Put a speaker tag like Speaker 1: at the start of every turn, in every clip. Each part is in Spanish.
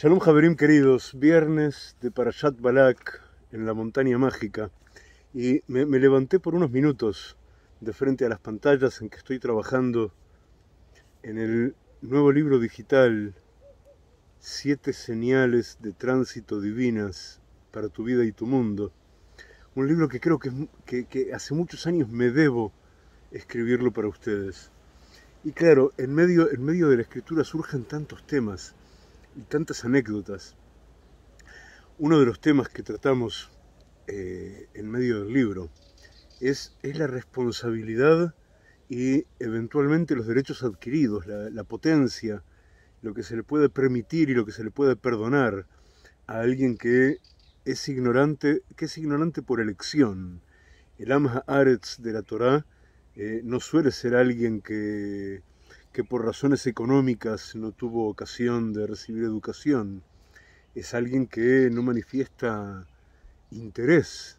Speaker 1: Shalom Javerim queridos, viernes de Parashat Balak en la montaña mágica y me, levanté por unos minutos de frente a las pantallas en que estoy trabajando en el nuevo libro digital Siete señales de tránsito divinas para tu vida y tu mundo. Un libro que creo que, que hace muchos años me debo escribirlo para ustedes. Y claro, en medio, en medio de la escritura surgen tantos temas tantas anécdotas. Uno de los temas que tratamos eh, en medio del libro es, la responsabilidad y eventualmente los derechos adquiridos, la, potencia, lo que se le puede permitir y lo que se le puede perdonar a alguien que es ignorante, que es ignorante por elección. El Amha Aretz de la Torá eh, no suele ser alguien que que por razones económicas no tuvo ocasión de recibir educación. Es alguien que no manifiesta interés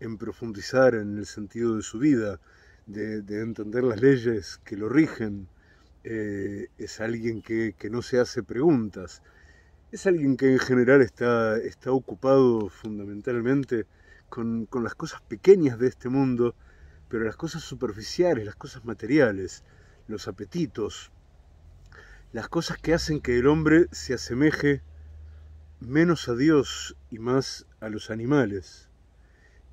Speaker 1: en profundizar en el sentido de su vida, de, entender las leyes que lo rigen. Eh, es alguien que, no se hace preguntas. Es alguien que en general está, ocupado fundamentalmente con las cosas pequeñas de este mundo, pero las cosas superficiales, las cosas materiales los apetitos, las cosas que hacen que el hombre se asemeje menos a Dios y más a los animales.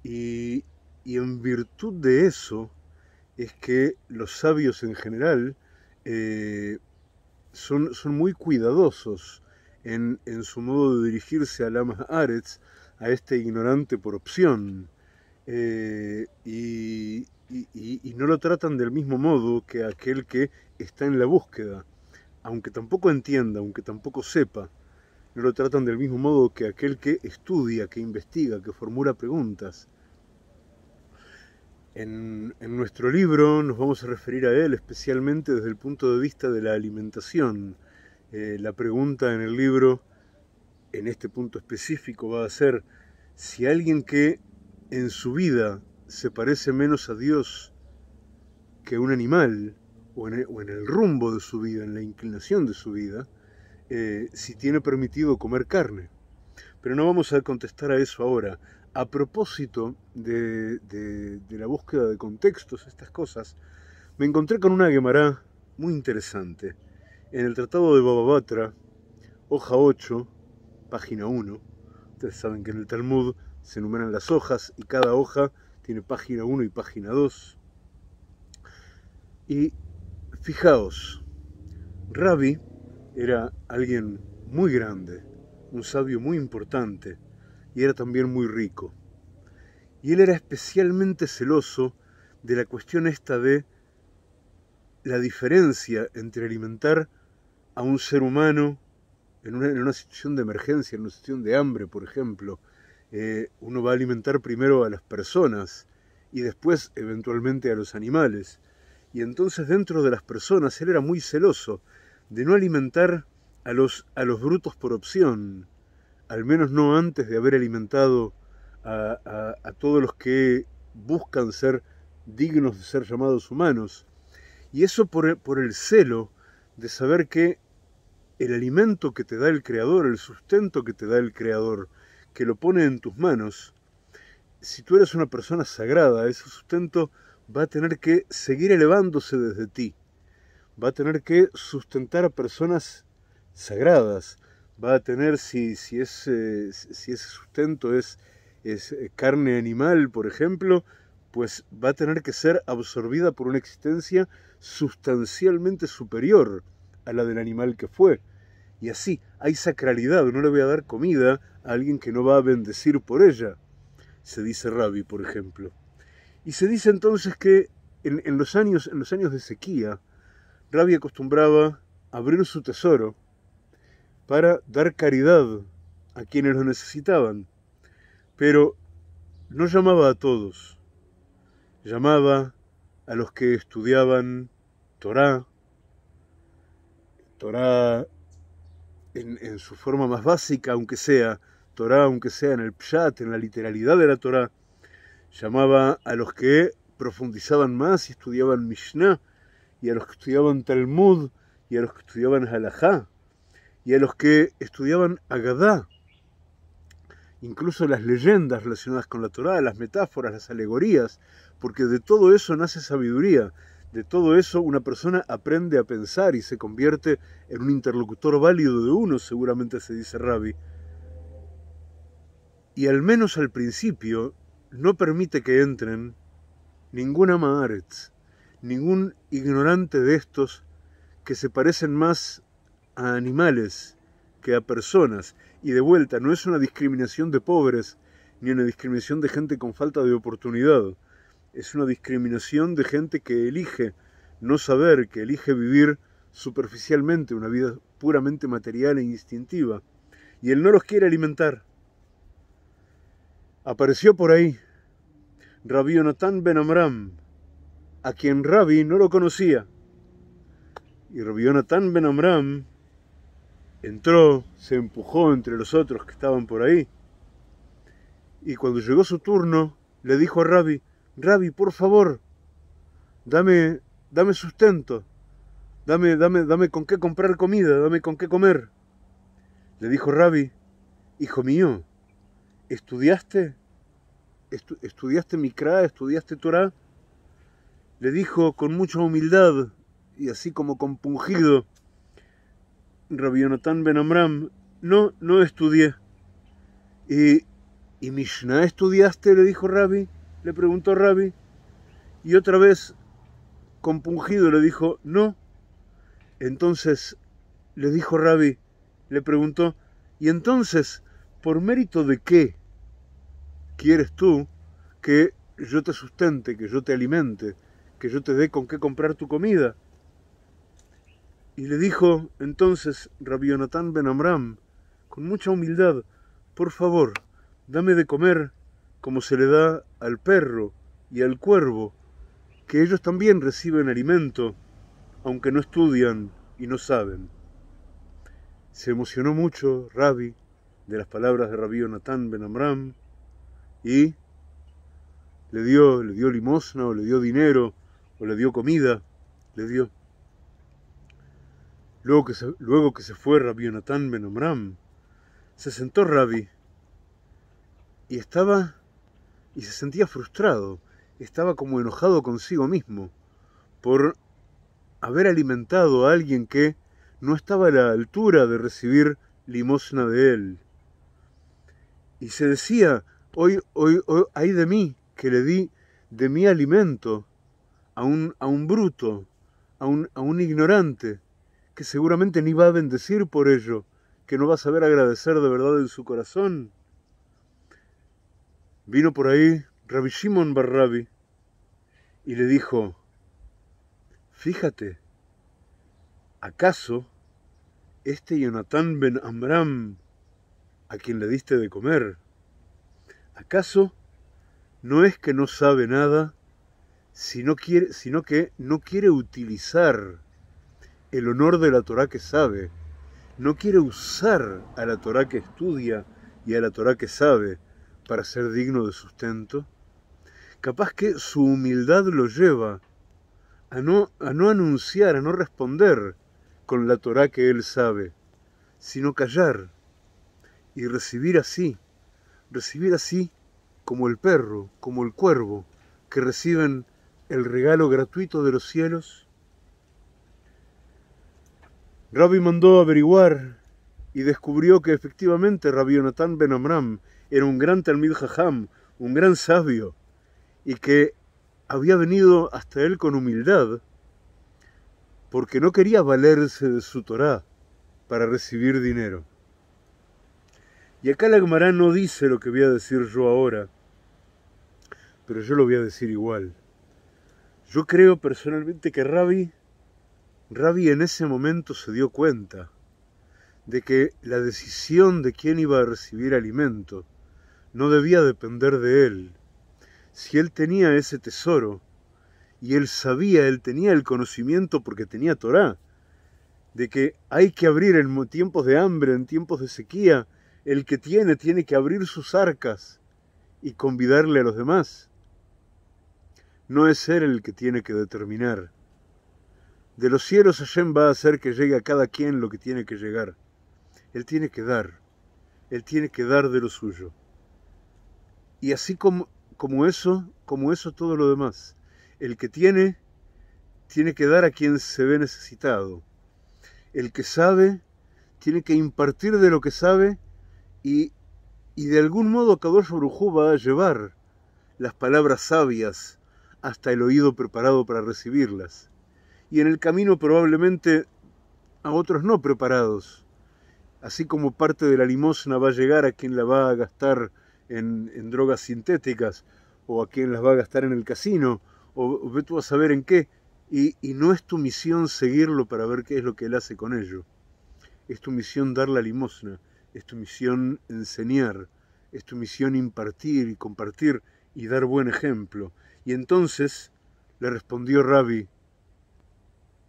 Speaker 1: Y, en virtud de eso es que los sabios en general eh, son, muy cuidadosos en, su modo de dirigirse a Lama Aretz, a este ignorante por opción. Eh, y, y, no lo tratan del mismo modo que aquel que está en la búsqueda, aunque tampoco entienda, aunque tampoco sepa, no lo tratan del mismo modo que aquel que estudia, que investiga, que formula preguntas. En, nuestro libro nos vamos a referir a él especialmente desde el punto de vista de la alimentación. Eh, la pregunta en el libro, en este punto específico, va a ser si alguien que en su vida se parece menos a Dios que un animal, o en, el, rumbo de su vida, en la inclinación de su vida, eh, si tiene permitido comer carne. Pero no vamos a contestar a eso ahora. A propósito de, de la búsqueda de contextos, estas cosas, me encontré con una Guemará muy interesante. En el Tratado de Bababatra, hoja 8, página 1, ustedes saben que en el Talmud se enumeran las hojas y cada hoja tiene página 1 y página 2. Y fijaos, Rabbi era alguien muy grande, un sabio muy importante y era también muy rico. Y él era especialmente celoso de la cuestión esta de la diferencia entre alimentar a un ser humano en una, en una situación de emergencia, en una situación de hambre, por ejemplo, eh, uno va a alimentar primero a las personas y después eventualmente a los animales. Y entonces dentro de las personas él era muy celoso de no alimentar a los, a los brutos por opción, al menos no antes de haber alimentado a, a, todos los que buscan ser dignos de ser llamados humanos. Y eso por el celo de saber que el alimento que te da el Creador, el sustento que te da el Creador, que lo pone en tus manos, si tú eres una persona sagrada, ese sustento va a tener que seguir elevándose desde ti, va a tener que sustentar a personas sagradas, va a tener, si, si, ese, eh, si ese sustento es, es eh, carne animal, por ejemplo, pues va a tener que ser absorbida por una existencia sustancialmente superior a la del animal que fue. Y así hay sacralidad, no le voy a dar comida a alguien que no va a bendecir por ella, se dice Rabbi, por ejemplo. Y se dice entonces que en, los, años, en los años de sequía, Rabbi acostumbraba abrir su tesoro para dar caridad a quienes lo necesitaban, pero no llamaba a todos, llamaba a los que estudiaban Torá, Torá en, su forma más básica, aunque sea Torah, aunque sea en el Pshat, en la literalidad de la Torah, llamaba a los que profundizaban más y estudiaban Mishnah, y a los que estudiaban Talmud, y a los que estudiaban Halajá, y a los que estudiaban Agadá, incluso las leyendas relacionadas con la Torá, las metáforas, las alegorías, porque de todo eso nace sabiduría de todo eso una persona aprende a pensar y se convierte en un interlocutor válido de uno, seguramente se dice Rabbi. Y al menos al principio no permite que entren ningún amaharetz, ningún ignorante de estos que se parecen más a animales que a personas. Y de vuelta, no es una discriminación de pobres ni una discriminación de gente con falta de oportunidad es una discriminación de gente que elige no saber, que elige vivir superficialmente una vida puramente material e instintiva. Y él no los quiere alimentar. Apareció por ahí Rabbi Onatán Ben Amram, a quien Rabbi no lo conocía. Y Rabbi tan Ben Amram entró, se empujó entre los otros que estaban por ahí. Y cuando llegó su turno, le dijo a Rabbi, Rabbi, por favor, dame, dame sustento, dame, dame, dame con qué comprar comida, dame con qué comer. Le dijo Rabbi, hijo mío, ¿estudiaste? ¿Estudiaste Mikra? ¿Estudiaste Torah? Le dijo con mucha humildad y así como compungido, Rabbi Yonatan Ben Amram, no, no estudié. ¿Y, y Mishnah estudiaste? le dijo Rabbi. Le preguntó Rabbi y otra vez compungido le dijo, no. Entonces le dijo Rabbi, le preguntó, ¿y entonces por mérito de qué quieres tú que yo te sustente, que yo te alimente, que yo te dé con qué comprar tu comida? Y le dijo entonces Rabbi Jonathan Ben Amram, con mucha humildad, por favor, dame de comer como se le da al perro y al cuervo, que ellos también reciben alimento, aunque no estudian y no saben. Se emocionó mucho Rabbi de las palabras de Rabbi Natán Ben Amram y le dio, le dio limosna o le dio dinero o le dio comida, le dio. Luego que se, luego que se fue Rabbi Natán Ben Amram, se sentó Rabbi y estaba y se sentía frustrado, estaba como enojado consigo mismo por haber alimentado a alguien que no estaba a la altura de recibir limosna de él. Y se decía, hoy, hoy, hay de mí que le di de mi alimento a un, a un bruto, a un, a un ignorante, que seguramente ni va a bendecir por ello, que no va a saber agradecer de verdad en su corazón. Vino por ahí Rabbi Shimon Barrabi y le dijo, fíjate, ¿acaso este Jonatán Ben Amram, a quien le diste de comer, acaso no es que no sabe nada, sino, quiere, sino que no quiere utilizar el honor de la Torah que sabe, no quiere usar a la Torah que estudia y a la Torah que sabe, para ser digno de sustento? Capaz que su humildad lo lleva a no, a no anunciar, a no responder con la Torah que él sabe, sino callar y recibir así, recibir así como el perro, como el cuervo, que reciben el regalo gratuito de los cielos? Rabbi mandó averiguar y descubrió que efectivamente Rabbi Jonathan Ben Amram era un gran Talmud Jajam, un gran sabio, y que había venido hasta él con humildad, porque no quería valerse de su Torá para recibir dinero. Y acá la no dice lo que voy a decir yo ahora, pero yo lo voy a decir igual. Yo creo personalmente que Rabbi, Rabbi en ese momento se dio cuenta de que la decisión de quién iba a recibir alimento no debía depender de él. Si él tenía ese tesoro, y él sabía, él tenía el conocimiento porque tenía Torá, de que hay que abrir en tiempos de hambre, en tiempos de sequía, el que tiene tiene que abrir sus arcas y convidarle a los demás. No es él el que tiene que determinar. De los cielos Hashem va a hacer que llegue a cada quien lo que tiene que llegar. Él tiene que dar. Él tiene que dar de lo suyo. Y así como, como eso, como eso todo lo demás. El que tiene, tiene que dar a quien se ve necesitado. El que sabe, tiene que impartir de lo que sabe y, y de algún modo Kadosh Brujú va a llevar las palabras sabias hasta el oído preparado para recibirlas. Y en el camino probablemente a otros no preparados. Así como parte de la limosna va a llegar a quien la va a gastar en, drogas sintéticas, o a quién las va a gastar en el casino, o, ve tú a saber en qué, y, no es tu misión seguirlo para ver qué es lo que él hace con ello. Es tu misión dar la limosna, es tu misión enseñar, es tu misión impartir y compartir y dar buen ejemplo. Y entonces le respondió Rabbi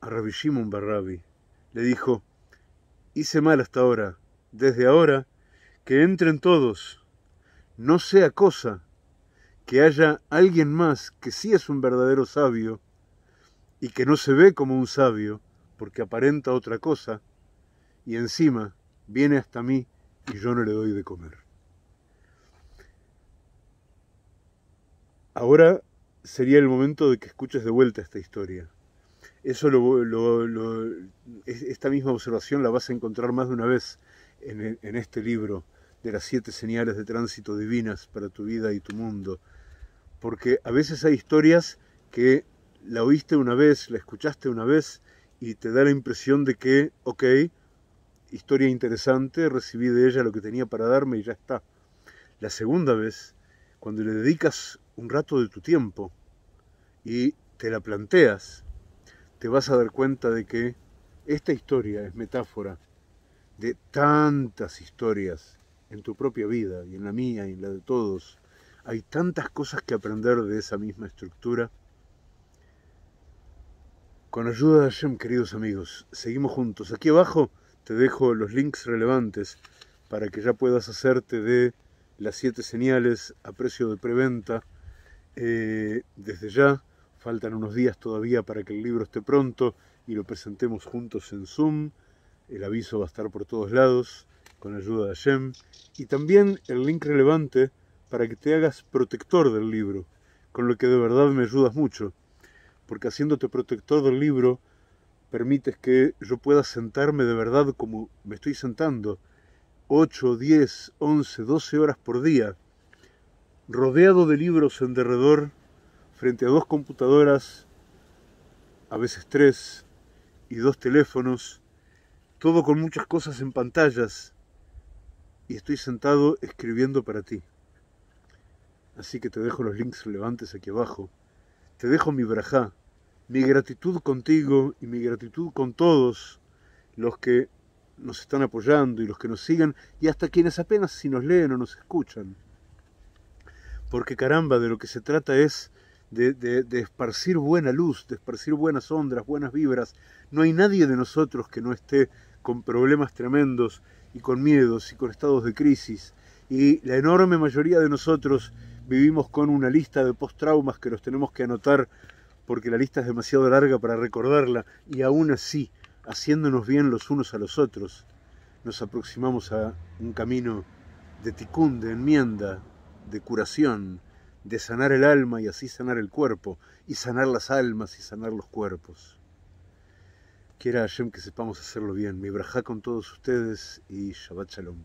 Speaker 1: a Rabbi Shimon Barrabi. Le dijo, hice mal hasta ahora, desde ahora, que entren todos no sea cosa que haya alguien más que sí es un verdadero sabio y que no se ve como un sabio porque aparenta otra cosa y encima viene hasta mí y yo no le doy de comer. Ahora sería el momento de que escuches de vuelta esta historia. Eso lo, esta misma observación la vas a encontrar más de una vez en este libro de las siete señales de tránsito divinas para tu vida y tu mundo. Porque a veces hay historias que la oíste una vez, la escuchaste una vez y te da la impresión de que, ok, historia interesante, recibí de ella lo que tenía para darme y ya está. La segunda vez, cuando le dedicas un rato de tu tiempo y te la planteas, te vas a dar cuenta de que esta historia es metáfora de tantas historias en tu propia vida y en la mía y en la de todos. Hay tantas cosas que aprender de esa misma estructura. Con ayuda de Hashem, queridos amigos, seguimos juntos. Aquí abajo te dejo los links relevantes para que ya puedas hacerte de las siete señales a precio de preventa. Eh, desde ya, faltan unos días todavía para que el libro esté pronto y lo presentemos juntos en Zoom. El aviso va a estar por todos lados con ayuda de Hashem, y también el link relevante para que te hagas protector del libro, con lo que de verdad me ayudas mucho, porque haciéndote protector del libro permites que yo pueda sentarme de verdad como me estoy sentando, 8, 10, 11, 12 horas por día, rodeado de libros en derredor, frente a dos computadoras, a veces tres, y dos teléfonos, todo con muchas cosas en pantallas, y estoy sentado escribiendo para ti. Así que te dejo los links relevantes aquí abajo. Te dejo mi brajá, mi gratitud contigo y mi gratitud con todos los que nos están apoyando y los que nos sigan y hasta quienes apenas si nos leen o nos escuchan. Porque caramba, de lo que se trata es de, de, esparcir buena luz, de esparcir buenas ondas, buenas vibras. No hay nadie de nosotros que no esté con problemas tremendos y con miedos y con estados de crisis. Y la enorme mayoría de nosotros vivimos con una lista de post-traumas que los tenemos que anotar porque la lista es demasiado larga para recordarla y aún así, haciéndonos bien los unos a los otros, nos aproximamos a un camino de ticún, de enmienda, de curación, de sanar el alma y así sanar el cuerpo, y sanar las almas y sanar los cuerpos. Quiera Hashem que sepamos hacerlo bien. Mi braja con todos ustedes y Shabbat Shalom.